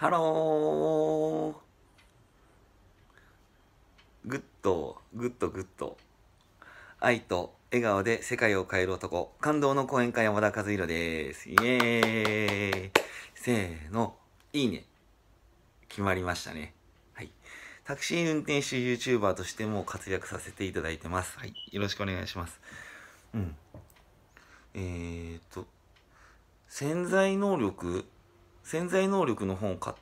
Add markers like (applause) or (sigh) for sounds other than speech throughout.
ハローグッド、グッド、グッド。愛と笑顔で世界を変える男、感動の講演家山田和弘です。イエーイせーの、いいね。決まりましたね。はい。タクシー運転手 YouTuber としても活躍させていただいてます。はい。よろしくお願いします。うん。えー、っと、潜在能力潜在能力の本を買っ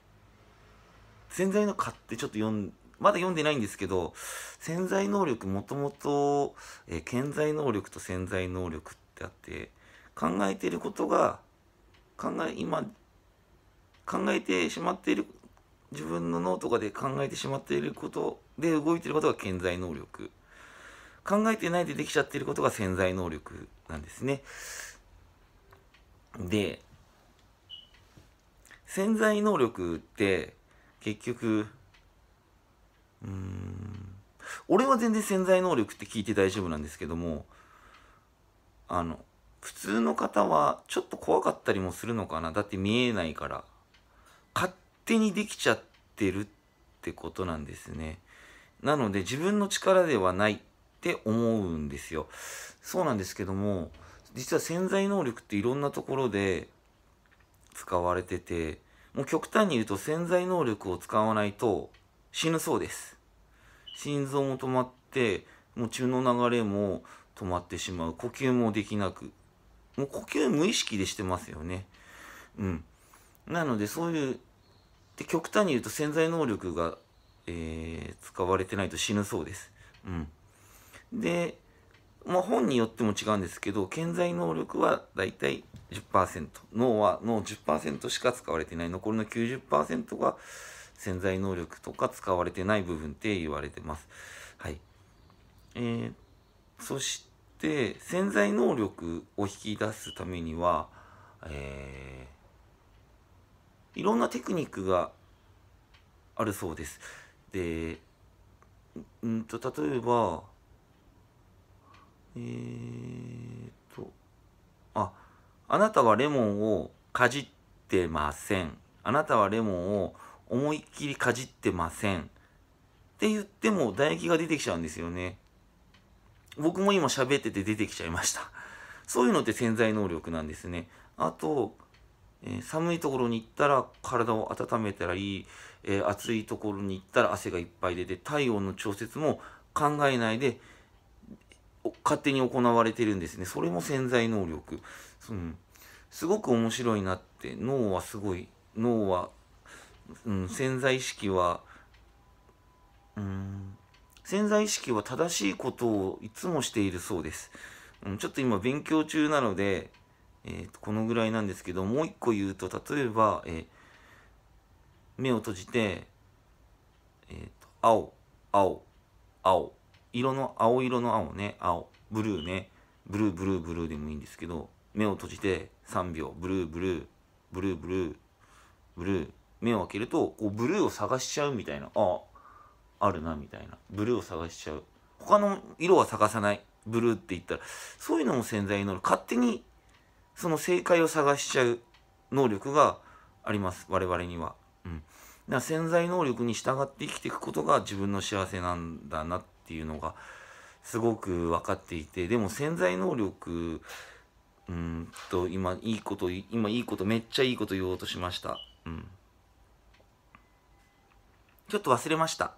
潜在の買ってちょっと読ん、まだ読んでないんですけど、潜在能力もともと、えー、潜在能力と潜在能力ってあって、考えていることが、考え、今、考えてしまっている、自分の脳とかで考えてしまっていることで動いていることが潜在能力。考えてないでできちゃっていることが潜在能力なんですね。で、潜在能力って結局うーん俺は全然潜在能力って聞いて大丈夫なんですけどもあの普通の方はちょっと怖かったりもするのかなだって見えないから勝手にできちゃってるってことなんですねなので自分の力ではないって思うんですよそうなんですけども実は潜在能力っていろんなところで使われてて、もう極端に言うと潜在能力を使わないと死ぬそうです。心臓も止まって、もう血の流れも止まってしまう。呼吸もできなく。もう呼吸無意識でしてますよね。うん。なのでそういう、で極端に言うと潜在能力が、えー、使われてないと死ぬそうです。うん。で、まあ、本によっても違うんですけど健在能力はだいたい10%脳は脳10%しか使われてない残りの90%が潜在能力とか使われてない部分って言われてます。はい。えー、そして潜在能力を引き出すためには、えー、いろんなテクニックがあるそうです。で、うんと例えばえー、っと、あ、あなたはレモンをかじってません。あなたはレモンを思いっきりかじってません。って言っても唾液が出てきちゃうんですよね。僕も今喋ってて出てきちゃいました。そういうのって潜在能力なんですね。あと、えー、寒いところに行ったら体を温めたらいい、えー、暑いところに行ったら汗がいっぱい出て体温の調節も考えないで勝手に行われてるんですね。それも潜在能力。うん、すごく面白いなって、脳はすごい、脳は、うん、潜在意識は、うん、潜在意識は正しいことをいつもしているそうです。うん、ちょっと今勉強中なので、えー、このぐらいなんですけど、もう一個言うと、例えば、えー、目を閉じて、えーと青、青、青。色の青色の青ね、青、ブルーね、ブルーブルーブルーでもいいんですけど、目を閉じて3秒、ブルーブルー、ブルーブルー、ブルー、目を開けると、こうブルーを探しちゃうみたいな、あ、あるなみたいな、ブルーを探しちゃう。他の色は探さない、ブルーって言ったら、そういうのも潜在に乗る。勝手にその正解を探しちゃう能力があります、我々には。うん。だから潜在能力に従って生きていくことが自分の幸せなんだなってっていうのがすごく分かっていてでも潜在能力うんと今いいこと今いいことめっちゃいいこと言おうとしました、うん、ちょっと忘れました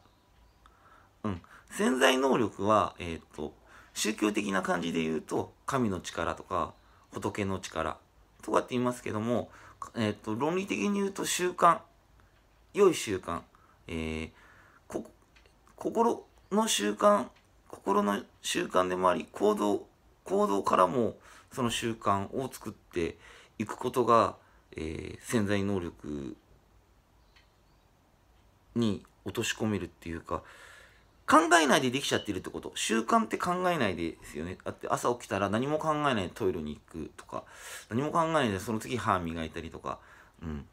うん潜在能力はえっ、ー、と宗教的な感じで言うと神の力とか仏の力とかって言いますけども、えーと、と論理的に言うと習慣良い習慣、えー、こ心の習慣、心の習慣でもあり、行動、行動からもその習慣を作っていくことが、えー、潜在能力に落とし込めるっていうか、考えないでできちゃってるってこと。習慣って考えないですよね。だって朝起きたら何も考えないでトイレに行くとか、何も考えないでその次歯磨いたりとか、うん。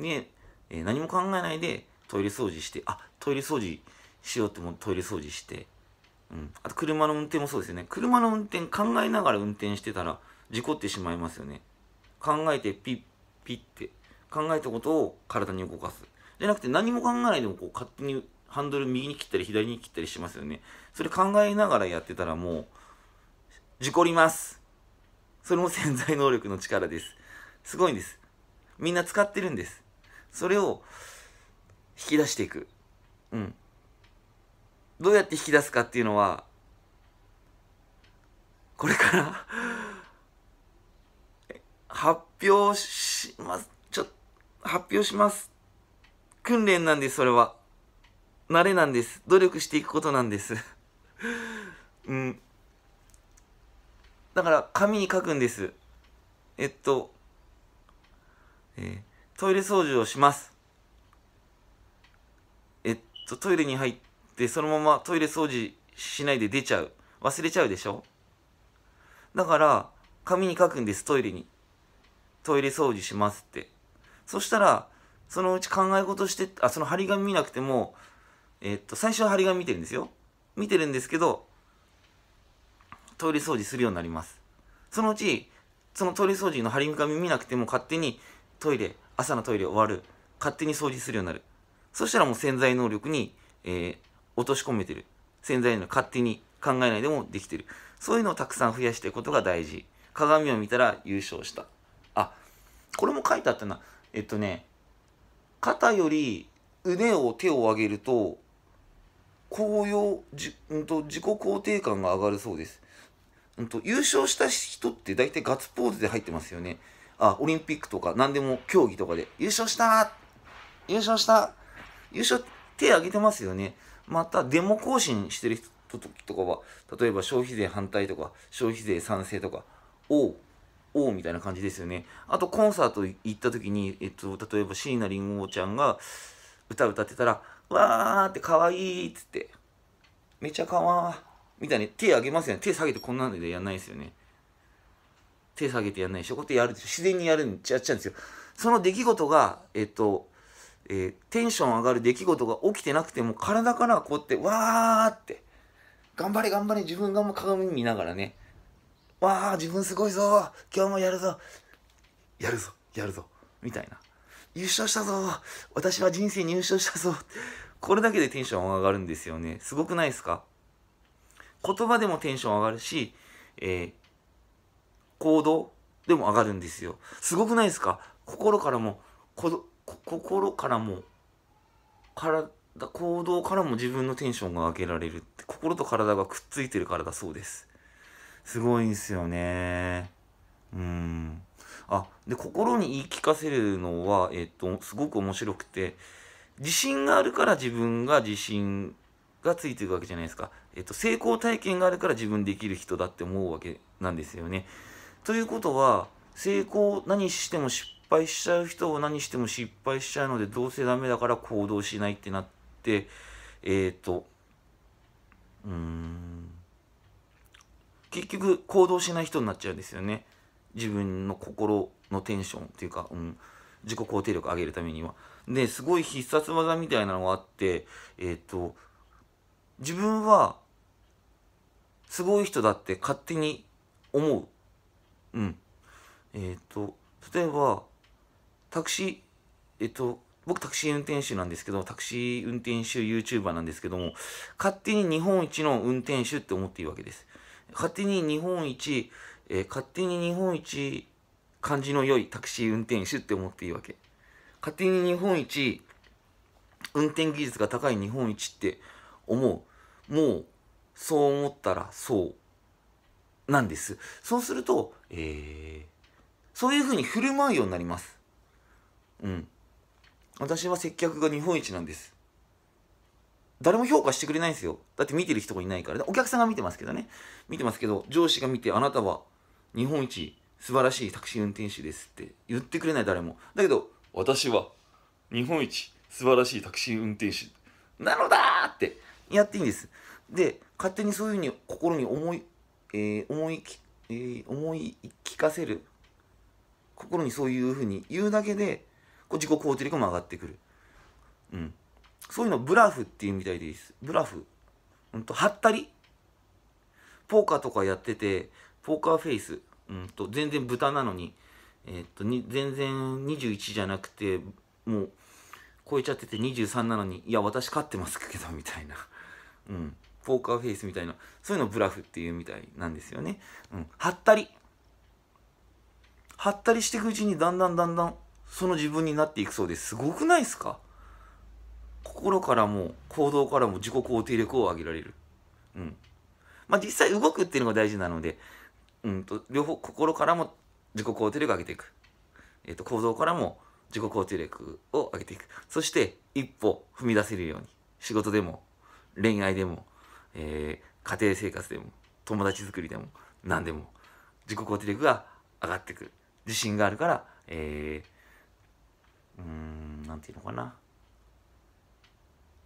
で、えー、何も考えないでトイレ掃除して、あ、トイレ掃除、しようってトイレ掃除して、うん。あと車の運転もそうですよね。車の運転考えながら運転してたら事故ってしまいますよね。考えてピッピッって考えたことを体に動かす。じゃなくて何も考えないでもこう勝手にハンドル右に切ったり左に切ったりしますよね。それ考えながらやってたらもう、事故ります。それも潜在能力の力です。すごいんです。みんな使ってるんです。それを引き出していく。うん。どうやって引き出すかっていうのはこれから (laughs) 発表しますちょっと発表します訓練なんですそれは慣れなんです努力していくことなんです (laughs) うんだから紙に書くんですえっと、えー、トイレ掃除をしますえっとトイレに入ってでそのままトイレ掃除しないで出ちゃう忘れちゃうでしょだから紙に書くんですトイレにトイレ掃除しますってそしたらそのうち考え事してあその張り紙見なくてもえっと最初は張り紙見てるんですよ見てるんですけどトイレ掃除するようになりますそのうちそのトイレ掃除の張り紙見なくても勝手にトイレ朝のトイレ終わる勝手に掃除するようになるそしたらもう潜在能力に、えー、落とし込めてる潜在の勝手に考えないでもできてるそういうのをたくさん増やしていくことが大事鏡を見たら優勝したあこれも書いてあったなえっとね肩より腕を手を上げると高揚じ、うんと、自己肯定感が上がるそうです、うんと、と優勝した人って大体ガッツポーズで入ってますよねあオリンピックとか何でも競技とかで優勝した優勝した優勝手上げてますよねまたデモ行進してる人とかは例えば消費税反対とか消費税賛成とかう、おみたいな感じですよね。あとコンサート行った時に、えっと、例えば椎名林檎ちゃんが歌歌ってたら、わーって可愛いっつって、めちゃかわーみたいに手上げますよね。手下げてこんなのでやんないですよね。手下げてやんないでしょ。こうやってやる自然にやるんちゃっちゃうんですよ。その出来事が、えっと、えー、テンション上がる出来事が起きてなくても体からこうやってわーって頑張れ頑張れ自分がもう鏡見ながらねわあ自分すごいぞ今日もやるぞやるぞやるぞみたいな優勝したぞ私は人生に優勝したぞこれだけでテンション上がるんですよねすごくないですか言葉でもテンション上がるし、えー、行動でも上がるんですよすごくないですか心からもこ心からも体行動からも自分のテンションが上げられるって心と体がくっついてるからだそうですすごいんすよねうんあで心に言い聞かせるのはえっとすごく面白くて自信があるから自分が自信がついてるわけじゃないですか、えっと、成功体験があるから自分できる人だって思うわけなんですよねということは成功何しても失敗しちゃう人を何しても失敗しちゃうのでどうせダメだから行動しないってなってえっ、ー、とうん結局行動しない人になっちゃうんですよね自分の心のテンションっていうか、うん、自己肯定力上げるためには。ですごい必殺技みたいなのがあってえっ、ー、と自分はすごい人だって勝手に思う。うん。えっ、ー、と例えばタクシー、えっと、僕タクシー運転手なんですけど、タクシー運転手 YouTuber なんですけども、勝手に日本一の運転手って思っていいわけです。勝手に日本一、えー、勝手に日本一感じの良いタクシー運転手って思っていいわけ。勝手に日本一運転技術が高い日本一って思う。もう、そう思ったらそうなんです。そうすると、えー、そういうふうに振る舞うようになります。うん私は接客が日本一なんです誰も評価してくれないんですよだって見てる人がいないからお客さんが見てますけどね見てますけど上司が見てあなたは日本一素晴らしいタクシー運転手ですって言ってくれない誰もだけど私は日本一素晴らしいタクシー運転手なのだってやっていいんですで勝手にそういうふうに心に思い、えー、思いき、えー、思い聞かせる心にそういうふうに言うだけで自己肯定力も上がってくる。うん。そういうのブラフっていうみたいです。ブラフ。うんと、はったり。ポーカーとかやってて、ポーカーフェイス。うんと、全然豚なのに、えー、っとに、全然21じゃなくて、もう、超えちゃってて23なのに、いや、私勝ってますけど、みたいな。うん。ポーカーフェイスみたいな。そういうのブラフっていうみたいなんですよね。うん。はったり。はったりしていくうちに、だんだんだんだん、その自分になっていくそうですごくないですか心からも行動からも自己肯定力を上げられる。うん。まあ、実際動くっていうのが大事なので、うんと、両方心からも自己肯定力を上げていく。えっ、ー、と、行動からも自己肯定力を上げていく。そして、一歩踏み出せるように。仕事でも、恋愛でも、えー、家庭生活でも、友達作りでも、何でも、自己肯定力が上がってくる。自信があるから、えー、うーん何て言うのかな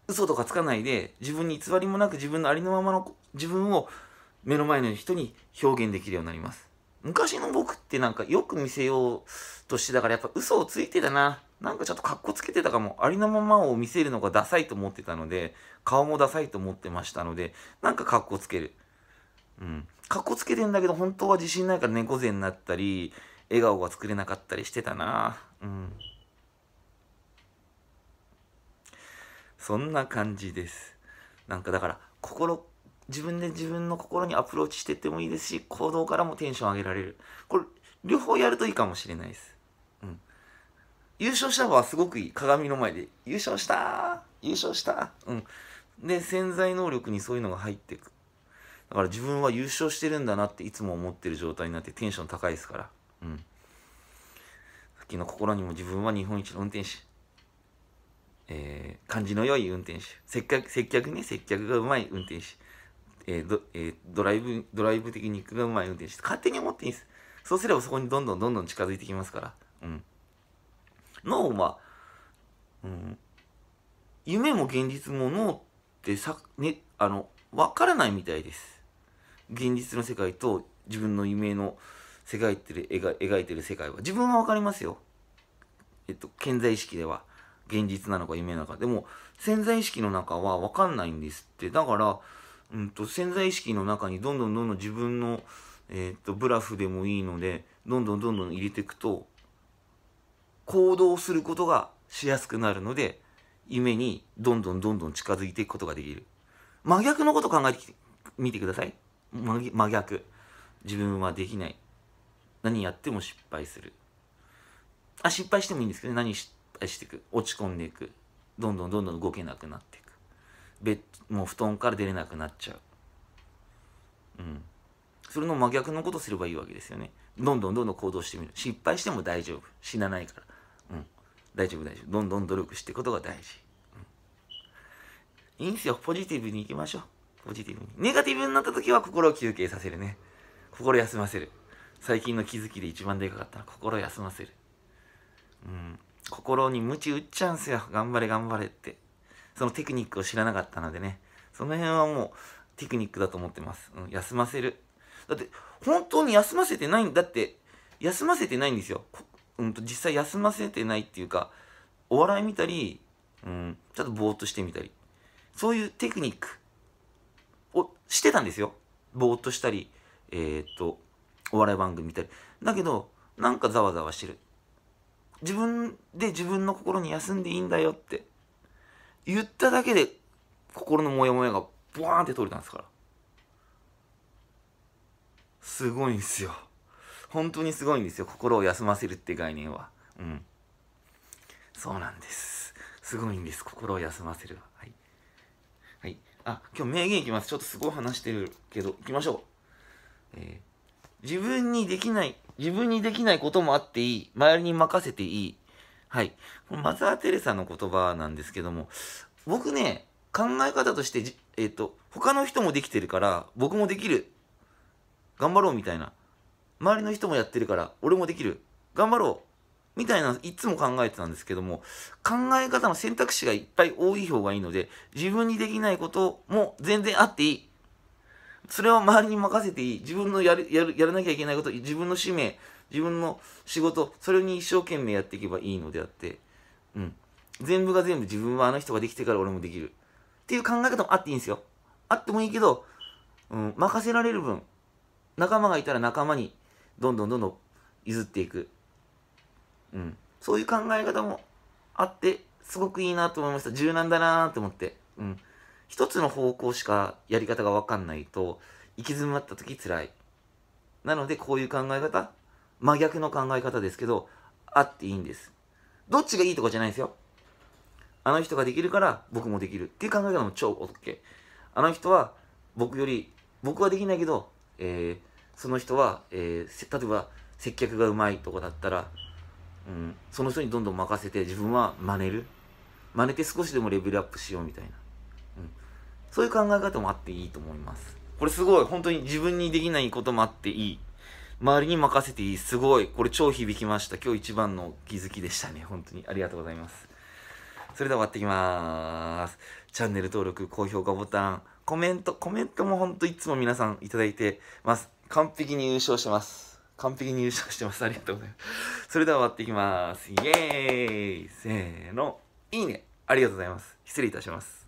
嘘とかつかないで自分に偽りもなく自分のありのままの自分を目の前の人に表現できるようになります昔の僕ってなんかよく見せようとしてたからやっぱ嘘をついてたななんかちょっとかっこつけてたかもありのままを見せるのがダサいと思ってたので顔もダサいと思ってましたのでなんかっこつけるうんっこつけてんだけど本当は自信ないから猫背になったり笑顔が作れなかったりしてたなうんそんな感じですなんかだから心自分で自分の心にアプローチしてってもいいですし行動からもテンション上げられるこれ両方やるといいかもしれないです、うん、優勝した方はすごくいい鏡の前で「優勝した優勝した!」うんで潜在能力にそういうのが入ってくだから自分は優勝してるんだなっていつも思ってる状態になってテンション高いですからうんさっきの心にも自分は日本一の運転手えー、感じの良い運転手接客接客ね接客がうまい運転手、えーどえー、ドライブドライブテクニックがうまい運転手勝手に思っていいんですそうすればそこにどんどんどんどん近づいてきますからうん脳は、うん、夢も現実も脳ってさ、ね、あの分からないみたいです現実の世界と自分の夢の世界ってる描いてる世界は自分は分かりますよえっと、健在意識では。現実なのか夢なのか。でも、潜在意識の中はわかんないんですって。だから、うんと、潜在意識の中にどんどんどんどん自分の、えー、っと、ブラフでもいいので、どんどんどんどん入れていくと、行動することがしやすくなるので、夢にどんどんどんどん近づいていくことができる。真逆のこと考えてみてください。真逆。自分はできない。何やっても失敗する。あ、失敗してもいいんですけど、ね、何して、退していく落ち込んでいくどんどんどんどん動けなくなっていくベッもう布団から出れなくなっちゃううんそれの真逆のことすればいいわけですよねどんどんどんどん行動してみる失敗しても大丈夫死なないからうん大丈夫大丈夫どんどん努力していくことが大事、うん、いいんすよポジティブにいきましょうポジティブにネガティブになった時は心を休憩させるね心休ませる最近の気づきで一番でかかったのは心休ませるうん心に鞭打っちゃうんすよ。頑張れ頑張れって。そのテクニックを知らなかったのでね。その辺はもうテクニックだと思ってます。うん、休ませる。だって、本当に休ませてないんだって、休ませてないんですよ。うんと、実際休ませてないっていうか、お笑い見たり、うん、ちょっとぼーっとしてみたり。そういうテクニックをしてたんですよ。ぼーっとしたり、えー、っと、お笑い番組見たり。だけど、なんかざわざわしてる。自分で自分の心に休んでいいんだよって言っただけで心のモヤモヤがボワーンって取れたんですからすごいんですよ本当にすごいんですよ心を休ませるって概念はうんそうなんですすごいんです心を休ませるはい、はい、あ今日名言いきますちょっとすごい話してるけどいきましょう、えー、自分にできない自分にできないこともあっていい。周りに任せていい。はい。マザー・テレサの言葉なんですけども、僕ね、考え方として、えっ、ー、と、他の人もできてるから、僕もできる。頑張ろうみたいな。周りの人もやってるから、俺もできる。頑張ろう。みたいな、いつも考えてたんですけども、考え方の選択肢がいっぱい多い方がいいので、自分にできないことも全然あっていい。それは周りに任せていい。自分のやる、やる、やらなきゃいけないこと、自分の使命、自分の仕事、それに一生懸命やっていけばいいのであって、うん。全部が全部自分はあの人ができてから俺もできる。っていう考え方もあっていいんですよ。あってもいいけど、うん、任せられる分、仲間がいたら仲間に、どんどんどんどん譲っていく。うん。そういう考え方もあって、すごくいいなと思いました。柔軟だなと思って。うん。一つの方向しかやり方がわかんないと、行き詰まった時辛い。なので、こういう考え方、真逆の考え方ですけど、あっていいんです。どっちがいいとかじゃないんですよ。あの人ができるから僕もできるっていう考え方も超 OK。あの人は僕より、僕はできないけど、えー、その人は、えー、例えば接客がうまいとかだったら、うん、その人にどんどん任せて自分は真似る。真似て少しでもレベルアップしようみたいな。そういう考え方もあっていいと思います。これすごい、本当に自分にできないこともあっていい。周りに任せていい。すごい。これ超響きました。今日一番の気づきでしたね。本当に。ありがとうございます。それでは終わってきまーす。チャンネル登録、高評価ボタン、コメント、コメントも本当いつも皆さんいただいてます。完璧に優勝してます。完璧に優勝してます。ありがとうございます。それでは終わっていきます。イエーイせーの。いいね。ありがとうございます。失礼いたします。